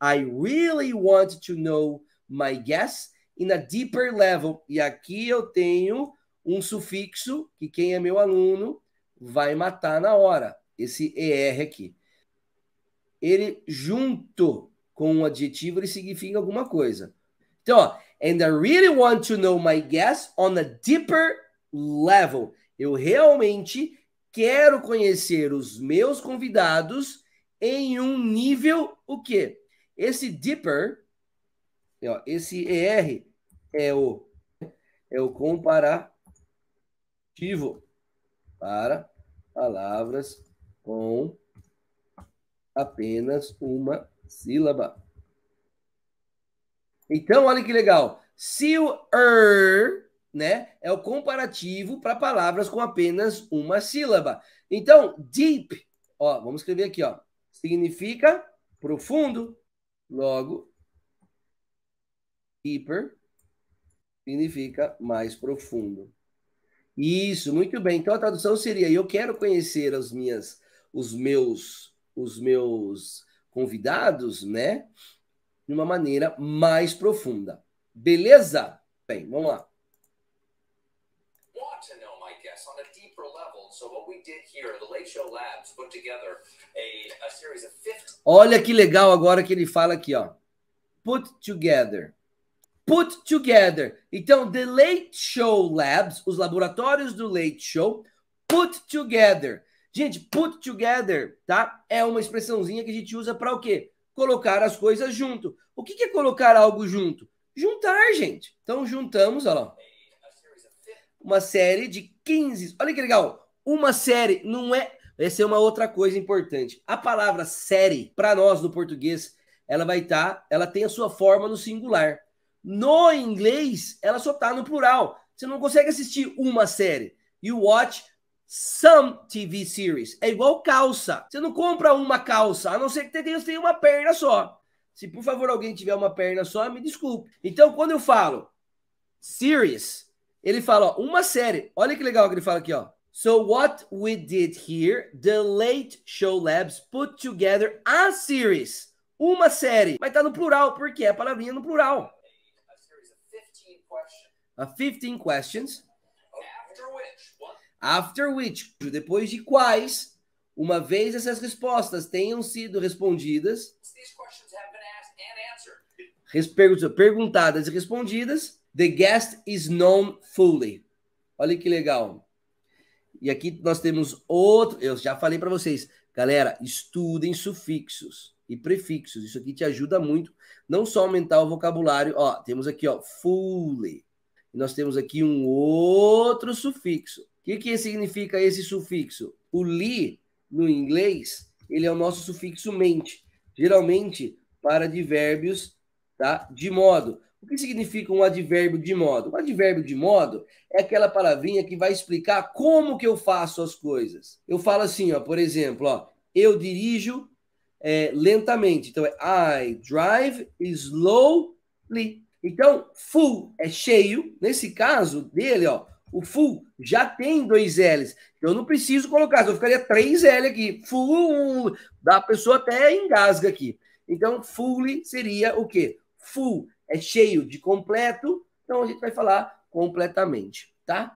I really want to know my guess in a deeper level. E aqui eu tenho um sufixo que quem é meu aluno vai matar na hora, esse ER aqui. Ele, junto com um adjetivo, ele significa alguma coisa. Então, ó, and I really want to know my guess on a deeper level. Eu realmente quero conhecer os meus convidados em um nível o quê? Esse deeper, ó, esse ER é o, é o comparativo para palavras com apenas uma sílaba. Então, olha que legal. Se o er, né, é o comparativo para palavras com apenas uma sílaba. Então, deep, ó, vamos escrever aqui, ó, significa profundo. Logo, deeper significa mais profundo. Isso, muito bem. Então a tradução seria: eu quero conhecer as minhas, os meus, os meus convidados, né? De uma maneira mais profunda. Beleza? Bem, vamos lá. on a deeper level. So what we did here, the Late Show Labs put together a, a series of Olha que legal agora que ele fala aqui, ó. Put together. Put together. Então, The Late Show Labs, os laboratórios do Late Show, put together. Gente, put together, tá? É uma expressãozinha que a gente usa para o quê? Colocar as coisas junto. O que é colocar algo junto? Juntar, gente. Então, juntamos, ó. Uma série de 15. Olha que legal. Uma série não é essa é uma outra coisa importante. A palavra série, para nós no português, ela vai estar, tá, ela tem a sua forma no singular. No inglês, ela só está no plural. Você não consegue assistir uma série. You watch some TV series. É igual calça. Você não compra uma calça, a não ser que Deus tenha uma perna só. Se por favor alguém tiver uma perna só, me desculpe. Então, quando eu falo series, ele fala ó, uma série. Olha que legal que ele fala aqui, ó. So, what we did here, the Late Show Labs put together a series, uma série, mas tá no plural, porque é a palavrinha no plural. A 15 questions. After which, depois de quais, uma vez essas respostas tenham sido respondidas, perguntadas e respondidas, the guest is known fully. Olha que legal. E aqui nós temos outro. Eu já falei para vocês, galera, estudem sufixos e prefixos. Isso aqui te ajuda muito, não só aumentar o vocabulário. Ó, temos aqui, ó, fully. Nós temos aqui um outro sufixo. O que, que significa esse sufixo? O li, no inglês, ele é o nosso sufixo mente. Geralmente, para advérbios, tá? De modo. O que significa um advérbio de modo? Um advérbio de modo é aquela palavrinha que vai explicar como que eu faço as coisas. Eu falo assim, ó, por exemplo, ó, eu dirijo é, lentamente. Então é I drive slowly. Então, full é cheio. Nesse caso dele, ó, o full já tem dois L's. Então, eu não preciso colocar, eu ficaria três L aqui. Full, da pessoa até engasga aqui. Então, fully seria o quê? Full é cheio de completo, então a gente vai falar completamente, tá?